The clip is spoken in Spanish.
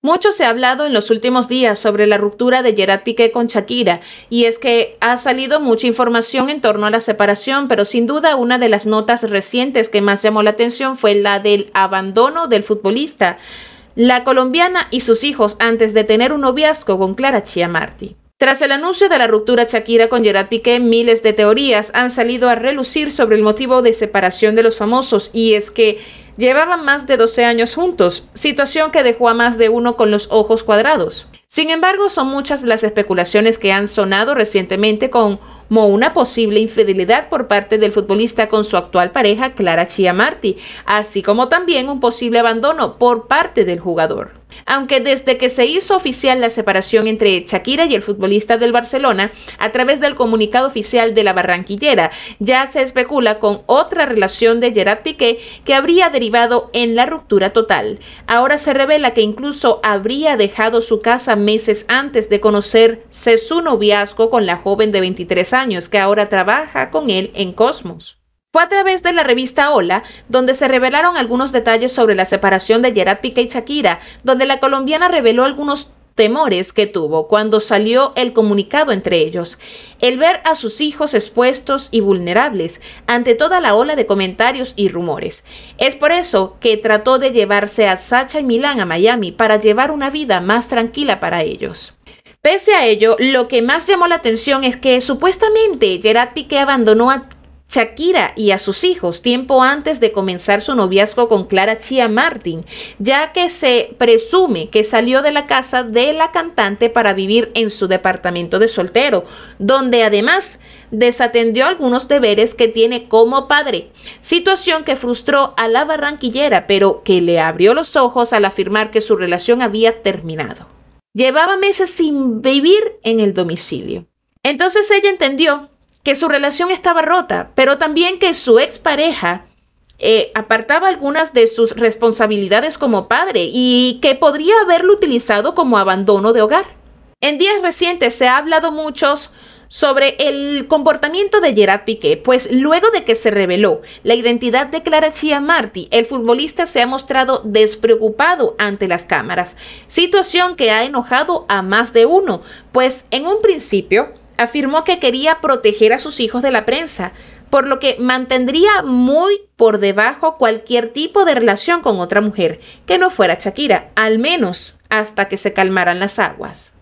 Mucho se ha hablado en los últimos días sobre la ruptura de Gerard Piqué con Shakira, y es que ha salido mucha información en torno a la separación, pero sin duda una de las notas recientes que más llamó la atención fue la del abandono del futbolista, la colombiana y sus hijos antes de tener un noviazgo con Clara Chiamarti. Tras el anuncio de la ruptura Shakira con Gerard Piqué, miles de teorías han salido a relucir sobre el motivo de separación de los famosos y es que llevaban más de 12 años juntos, situación que dejó a más de uno con los ojos cuadrados. Sin embargo, son muchas las especulaciones que han sonado recientemente como una posible infidelidad por parte del futbolista con su actual pareja Clara Chiamarti, así como también un posible abandono por parte del jugador. Aunque desde que se hizo oficial la separación entre Shakira y el futbolista del Barcelona, a través del comunicado oficial de la Barranquillera, ya se especula con otra relación de Gerard Piqué que habría derivado en la ruptura total. Ahora se revela que incluso habría dejado su casa meses antes de conocerse su noviazgo con la joven de 23 años que ahora trabaja con él en Cosmos. Fue a través de la revista Hola donde se revelaron algunos detalles sobre la separación de Gerard Piqué y Shakira, donde la colombiana reveló algunos temores que tuvo cuando salió el comunicado entre ellos, el ver a sus hijos expuestos y vulnerables ante toda la ola de comentarios y rumores. Es por eso que trató de llevarse a Sacha y Milán a Miami para llevar una vida más tranquila para ellos. Pese a ello, lo que más llamó la atención es que supuestamente Gerard Piqué abandonó a Shakira y a sus hijos tiempo antes de comenzar su noviazgo con Clara Chia Martin, ya que se presume que salió de la casa de la cantante para vivir en su departamento de soltero, donde además desatendió algunos deberes que tiene como padre, situación que frustró a la barranquillera, pero que le abrió los ojos al afirmar que su relación había terminado. Llevaba meses sin vivir en el domicilio. Entonces ella entendió que su relación estaba rota, pero también que su expareja eh, apartaba algunas de sus responsabilidades como padre y que podría haberlo utilizado como abandono de hogar. En días recientes se ha hablado mucho sobre el comportamiento de Gerard Piqué, pues luego de que se reveló la identidad de Clara Marty, el futbolista se ha mostrado despreocupado ante las cámaras, situación que ha enojado a más de uno, pues en un principio afirmó que quería proteger a sus hijos de la prensa, por lo que mantendría muy por debajo cualquier tipo de relación con otra mujer que no fuera Shakira, al menos hasta que se calmaran las aguas.